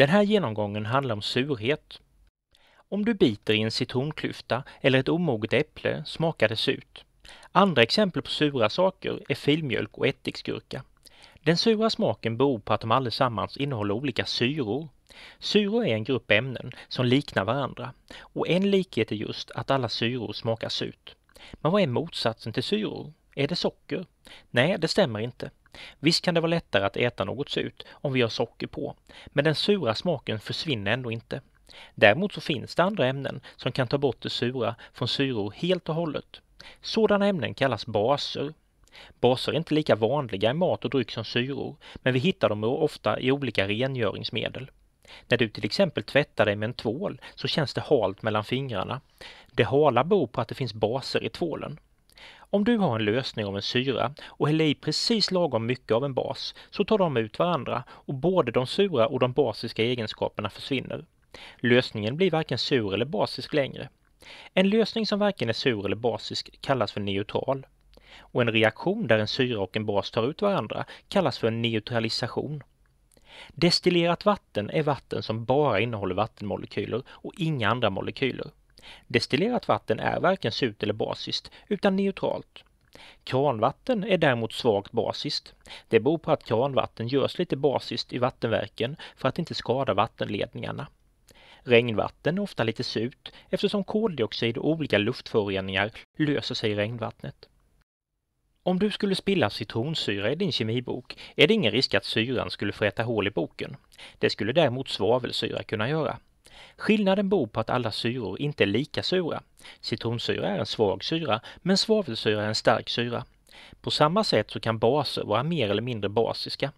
Den här genomgången handlar om surhet. Om du biter i en citronklyfta eller ett omoget äpple smakar det surt. Andra exempel på sura saker är filmjölk och ättiksgurka. Den sura smaken beror på att de allesammans innehåller olika syror. Syror är en grupp ämnen som liknar varandra och en likhet är just att alla syror smakar surt. Men vad är motsatsen till syror? Är det socker? Nej, det stämmer inte. Visst kan det vara lättare att äta något surt om vi har socker på, men den sura smaken försvinner ändå inte. Däremot så finns det andra ämnen som kan ta bort det sura från syror helt och hållet. Sådana ämnen kallas baser. Baser är inte lika vanliga i mat och dryck som syror, men vi hittar dem ofta i olika rengöringsmedel. När du till exempel tvättar dig med en tvål så känns det halt mellan fingrarna. Det hala beror på att det finns baser i tvålen. Om du har en lösning av en syra och häller i precis lagom mycket av en bas så tar de ut varandra och både de sura och de basiska egenskaperna försvinner. Lösningen blir varken sur eller basisk längre. En lösning som varken är sur eller basisk kallas för neutral. Och en reaktion där en syra och en bas tar ut varandra kallas för en neutralisation. Destillerat vatten är vatten som bara innehåller vattenmolekyler och inga andra molekyler. Destillerat vatten är varken surt eller basiskt utan neutralt. Kranvatten är däremot svagt basiskt. Det beror på att kranvatten görs lite basiskt i vattenverken för att inte skada vattenledningarna. Regnvatten är ofta lite surt eftersom koldioxid och olika luftföroreningar löser sig i regnvattnet. Om du skulle spilla citronsyra i din kemibok är det ingen risk att syran skulle fräta hål i boken. Det skulle däremot svavelsyra kunna göra. Skillnaden beror på att alla syror inte är lika sura. Citronsyra är en svag syra, men svavelsyra är en stark syra. På samma sätt så kan baser vara mer eller mindre basiska.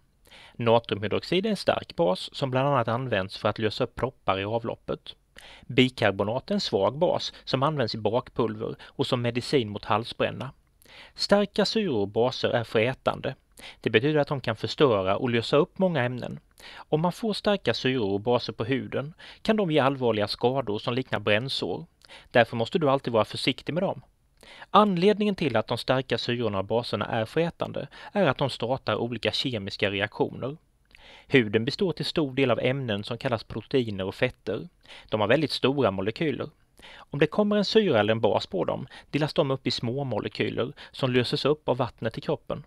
Natriumhydroxid är en stark bas som bland annat används för att lösa upp proppar i avloppet. Bikarbonat är en svag bas som används i bakpulver och som medicin mot halsbränna. Starka syror och baser är frätande det betyder att de kan förstöra och lösa upp många ämnen. Om man får starka syror och baser på huden kan de ge allvarliga skador som liknar brännsår. Därför måste du alltid vara försiktig med dem. Anledningen till att de starka syrorna och baserna är frätande är att de startar olika kemiska reaktioner. Huden består till stor del av ämnen som kallas proteiner och fetter. De har väldigt stora molekyler. Om det kommer en syra eller en bas på dem delas de upp i små molekyler som löses upp av vattnet i kroppen.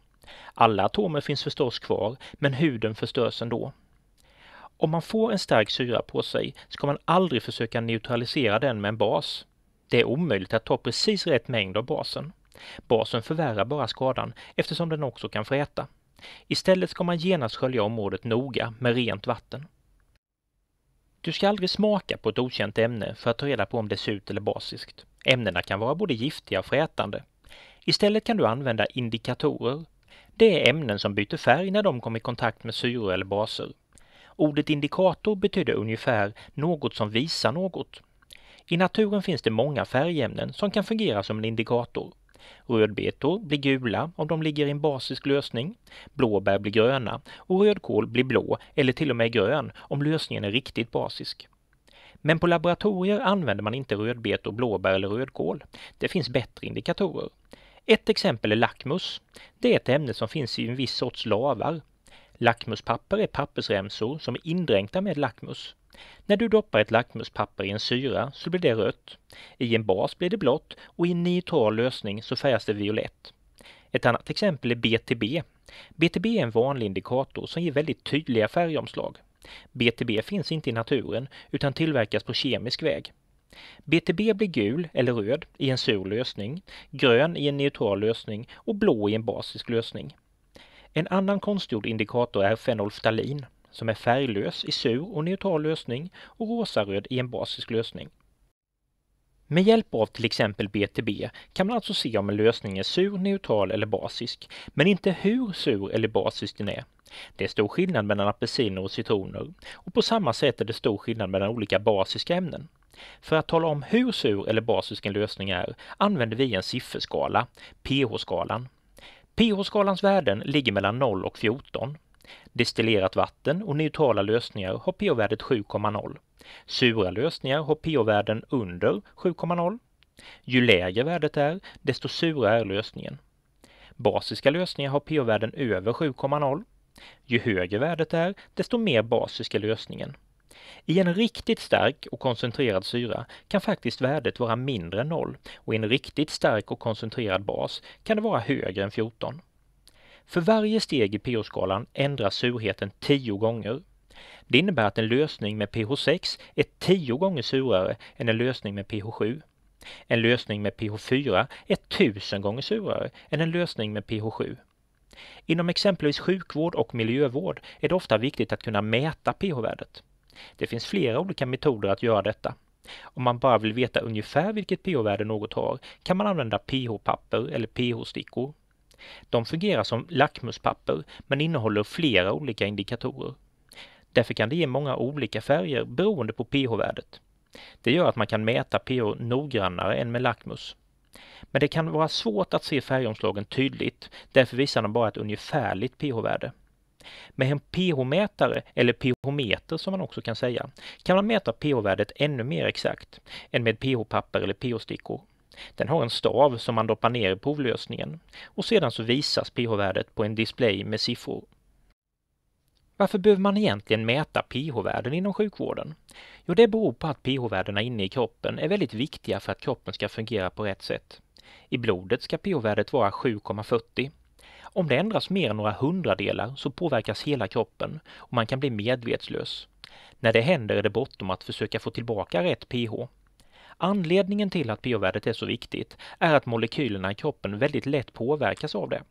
Alla atomer finns förstås kvar, men huden förstörs ändå. Om man får en stark syra på sig ska man aldrig försöka neutralisera den med en bas. Det är omöjligt att ta precis rätt mängd av basen. Basen förvärrar bara skadan eftersom den också kan fräta. Istället ska man genast skölja området noga med rent vatten. Du ska aldrig smaka på ett okänt ämne för att ta reda på om det är surt eller basiskt. Ämnena kan vara både giftiga och frätande. Istället kan du använda indikatorer, det är ämnen som byter färg när de kommer i kontakt med syror eller baser. Ordet indikator betyder ungefär något som visar något. I naturen finns det många färgämnen som kan fungera som en indikator. Rödbetor blir gula om de ligger i en basisk lösning, blåbär blir gröna och rödkål blir blå eller till och med grön om lösningen är riktigt basisk. Men på laboratorier använder man inte rödbetor, blåbär eller rödkål. Det finns bättre indikatorer. Ett exempel är lackmus. Det är ett ämne som finns i en viss sorts lavar. Lackmuspapper är pappersremsor som är indränkta med lackmus. När du doppar ett lackmuspapper i en syra så blir det rött. I en bas blir det blått och i en neutral lösning så färgas det violett. Ett annat exempel är BTB. BTB är en vanlig indikator som ger väldigt tydliga färgomslag. BTB finns inte i naturen utan tillverkas på kemisk väg. BTB blir gul eller röd i en sur lösning, grön i en neutral lösning och blå i en basisk lösning. En annan konstgjord indikator är fenolftalin som är färglös i sur och neutral lösning och rosaröd i en basisk lösning. Med hjälp av till exempel BTB kan man alltså se om en lösning är sur, neutral eller basisk, men inte hur sur eller basisk den är. Det är stor skillnad mellan apelsiner och citroner och på samma sätt är det stor skillnad mellan olika basiska ämnen. För att tala om hur sur eller basisk en lösning är använder vi en sifferskala, pH-skalan. pH-skalans värden ligger mellan 0 och 14. Destillerat vatten och neutrala lösningar har pH-värdet 7,0. Sura lösningar har pH-värden under 7,0. Ju lägre värdet är, desto surare är lösningen. Basiska lösningar har pH-värden över 7,0. Ju högre värdet är, desto mer basisk är lösningen. I en riktigt stark och koncentrerad syra kan faktiskt värdet vara mindre än 0 och i en riktigt stark och koncentrerad bas kan det vara högre än 14. För varje steg i pH-skalan ändras surheten 10 gånger. Det innebär att en lösning med pH 6 är 10 gånger surare än en lösning med pH 7. En lösning med pH 4 är 1000 gånger surare än en lösning med pH 7. Inom exempelvis sjukvård och miljövård är det ofta viktigt att kunna mäta pH-värdet. Det finns flera olika metoder att göra detta. Om man bara vill veta ungefär vilket pH-värde något har kan man använda pH-papper eller pH-stickor. De fungerar som lackmuspapper men innehåller flera olika indikatorer. Därför kan det ge många olika färger beroende på pH-värdet. Det gör att man kan mäta pH noggrannare än med lackmus. Men det kan vara svårt att se färgomslagen tydligt, därför visar de bara ett ungefärligt pH-värde. Med en pH-mätare, eller pH-meter som man också kan säga, kan man mäta pH-värdet ännu mer exakt än med pH-papper eller pH-stickor. Den har en stav som man doppar ner i provlösningen och sedan så visas pH-värdet på en display med siffror. Varför behöver man egentligen mäta pH-värden inom sjukvården? Jo, det beror på att pH-värdena inne i kroppen är väldigt viktiga för att kroppen ska fungera på rätt sätt. I blodet ska pH-värdet vara 7,40 om det ändras mer än några hundradelar så påverkas hela kroppen och man kan bli medvetslös. När det händer är det bråttom att försöka få tillbaka rätt pH. Anledningen till att pH-värdet är så viktigt är att molekylerna i kroppen väldigt lätt påverkas av det.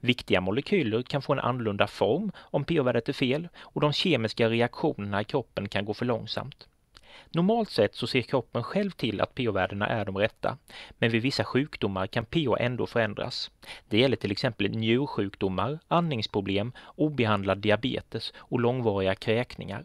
Viktiga molekyler kan få en annorlunda form om pH-värdet är fel och de kemiska reaktionerna i kroppen kan gå för långsamt. Normalt sett så ser kroppen själv till att pH-värdena är de rätta, men vid vissa sjukdomar kan pH ändå förändras. Det gäller till exempel njursjukdomar, andningsproblem, obehandlad diabetes och långvariga kräkningar.